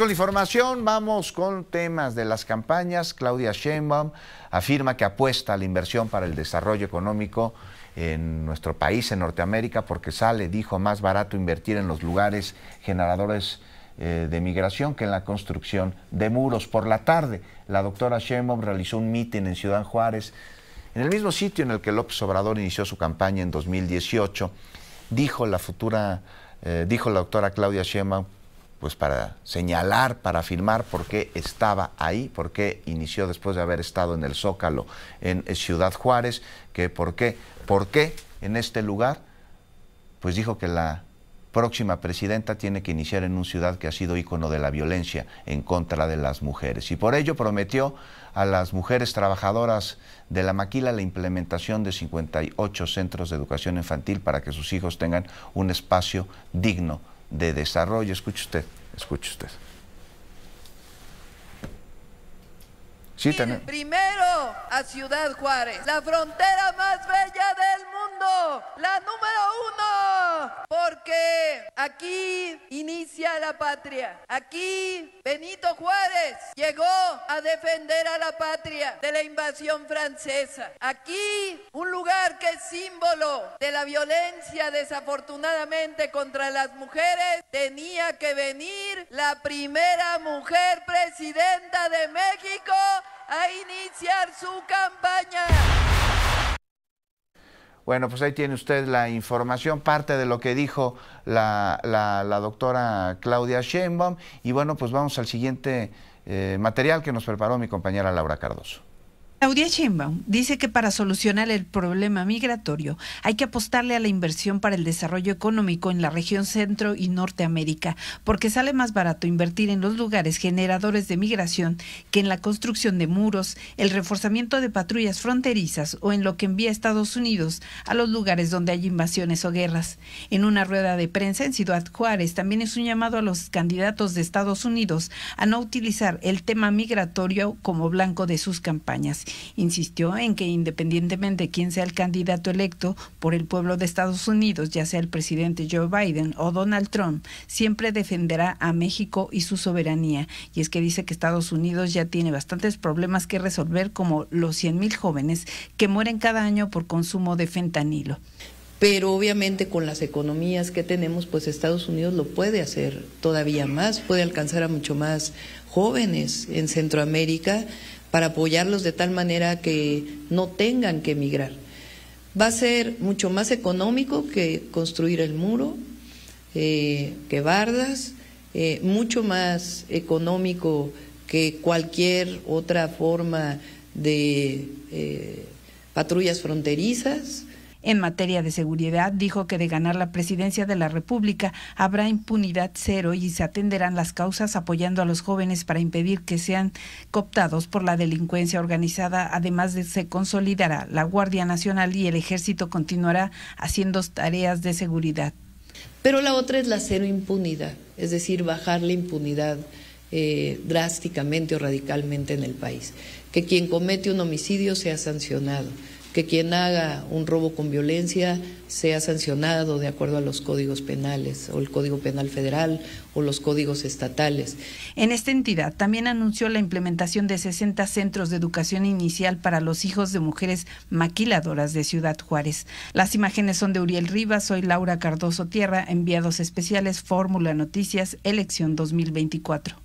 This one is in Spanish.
con la información, vamos con temas de las campañas. Claudia Sheinbaum afirma que apuesta a la inversión para el desarrollo económico en nuestro país, en Norteamérica, porque sale, dijo, más barato invertir en los lugares generadores eh, de migración que en la construcción de muros. Por la tarde, la doctora Sheinbaum realizó un mitin en Ciudad Juárez, en el mismo sitio en el que López Obrador inició su campaña en 2018. Dijo la futura, eh, dijo la doctora Claudia Sheinbaum pues para señalar, para afirmar por qué estaba ahí, por qué inició después de haber estado en el Zócalo, en eh, Ciudad Juárez, que por qué, por qué en este lugar, pues dijo que la próxima presidenta tiene que iniciar en un ciudad que ha sido ícono de la violencia en contra de las mujeres. Y por ello prometió a las mujeres trabajadoras de la maquila la implementación de 58 centros de educación infantil para que sus hijos tengan un espacio digno de desarrollo. Escuche usted, escuche usted. Sí, también. Primero a Ciudad Juárez, la frontera más bella del mundo, la número uno, porque aquí a la patria. Aquí Benito Juárez llegó a defender a la patria de la invasión francesa. Aquí un lugar que es símbolo de la violencia desafortunadamente contra las mujeres, tenía que venir la primera mujer presidenta de México a iniciar su campaña. Bueno, pues ahí tiene usted la información, parte de lo que dijo la, doctora Claudia Sheinbaum. Y bueno, pues vamos al siguiente eh, material que nos preparó mi compañera Laura Cardoso. Claudia Sheinbaum dice que para solucionar el problema migratorio hay que apostarle a la inversión para el desarrollo económico en la región centro y norteamérica, porque sale más barato invertir en los lugares generadores de migración que en la construcción de muros, el reforzamiento de patrullas fronterizas o en lo que envía Estados Unidos a los lugares donde hay invasiones o guerras. En una rueda de prensa en Ciudad Juárez también es un llamado a los candidatos de Estados Unidos a no utilizar el tema migratorio como blanco de sus campañas Insistió en que independientemente de quién sea el candidato electo por el pueblo de Estados Unidos, ya sea el presidente Joe Biden o Donald Trump, siempre defenderá a México y su soberanía. Y es que dice que Estados Unidos ya tiene bastantes problemas que resolver, como los 100.000 jóvenes que mueren cada año por consumo de fentanilo pero obviamente con las economías que tenemos, pues Estados Unidos lo puede hacer todavía más, puede alcanzar a mucho más jóvenes en Centroamérica, para apoyarlos de tal manera que no tengan que emigrar. Va a ser mucho más económico que construir el muro, eh, que bardas, eh, mucho más económico que cualquier otra forma de eh, patrullas fronterizas, en materia de seguridad, dijo que de ganar la presidencia de la República habrá impunidad cero y se atenderán las causas apoyando a los jóvenes para impedir que sean cooptados por la delincuencia organizada. Además, de, se consolidará la Guardia Nacional y el Ejército continuará haciendo tareas de seguridad. Pero la otra es la cero impunidad, es decir, bajar la impunidad eh, drásticamente o radicalmente en el país. Que quien comete un homicidio sea sancionado que quien haga un robo con violencia sea sancionado de acuerdo a los códigos penales o el Código Penal Federal o los códigos estatales. En esta entidad también anunció la implementación de 60 centros de educación inicial para los hijos de mujeres maquiladoras de Ciudad Juárez. Las imágenes son de Uriel Rivas, soy Laura Cardoso Tierra, enviados especiales Fórmula Noticias, elección 2024.